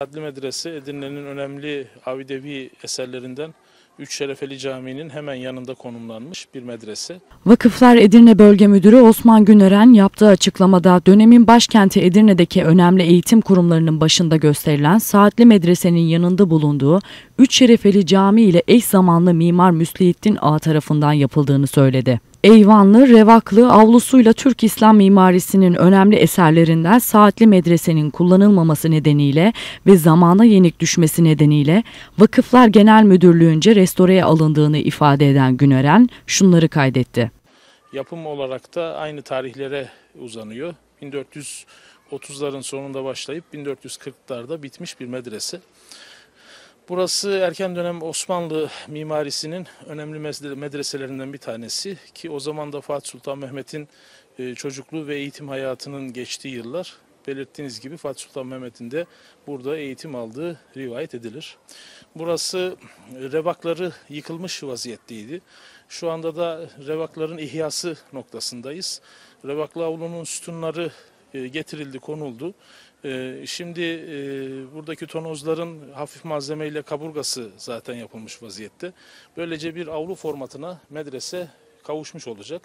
Adli Medresi Edirne'nin önemli avidevi eserlerinden Üç Şerefeli Camii'nin hemen yanında konumlanmış bir medrese. Vakıflar Edirne Bölge Müdürü Osman Günören yaptığı açıklamada dönemin başkenti Edirne'deki önemli eğitim kurumlarının başında gösterilen Saatli Medrese'nin yanında bulunduğu Üç Şerefeli Camii ile eş zamanlı Mimar Müslühittin A tarafından yapıldığını söyledi. Eyvanlı, revaklı, avlusuyla Türk İslam mimarisinin önemli eserlerinden saatli medresenin kullanılmaması nedeniyle ve zamana yenik düşmesi nedeniyle Vakıflar Genel Müdürlüğü'nce restoreye alındığını ifade eden Güneren şunları kaydetti. Yapım olarak da aynı tarihlere uzanıyor. 1430'ların sonunda başlayıp 1440'larda bitmiş bir medrese. Burası erken dönem Osmanlı mimarisinin önemli medreselerinden bir tanesi ki o zaman da Fatih Sultan Mehmet'in e, çocukluğu ve eğitim hayatının geçtiği yıllar. Belirttiğiniz gibi Fatih Sultan Mehmet'in de burada eğitim aldığı rivayet edilir. Burası e, revakları yıkılmış vaziyetteydi. Şu anda da revakların ihyası noktasındayız. Revaklı avlunun sütunları e, getirildi, konuldu. E, şimdi e, buradaki tonozların hafif malzemeyle kaburgası zaten yapılmış vaziyette. Böylece bir avlu formatına medrese kavuşmuş olacak.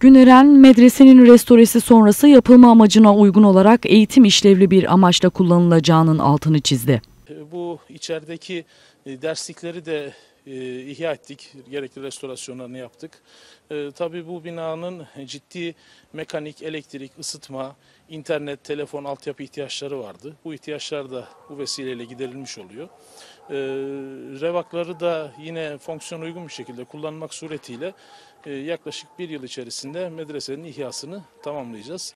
Güneren, medresenin restoresi sonrası yapılma amacına uygun olarak eğitim işlevli bir amaçla kullanılacağının altını çizdi. Bu içerideki derslikleri de e, ihya ettik. Gerekli restorasyonlarını yaptık. E, tabii bu binanın ciddi mekanik, elektrik, ısıtma, internet, telefon, altyapı ihtiyaçları vardı. Bu ihtiyaçlar da bu vesileyle giderilmiş oluyor. E, revakları da yine fonksiyon uygun bir şekilde kullanmak suretiyle e, yaklaşık bir yıl içerisinde medresenin ihyasını tamamlayacağız.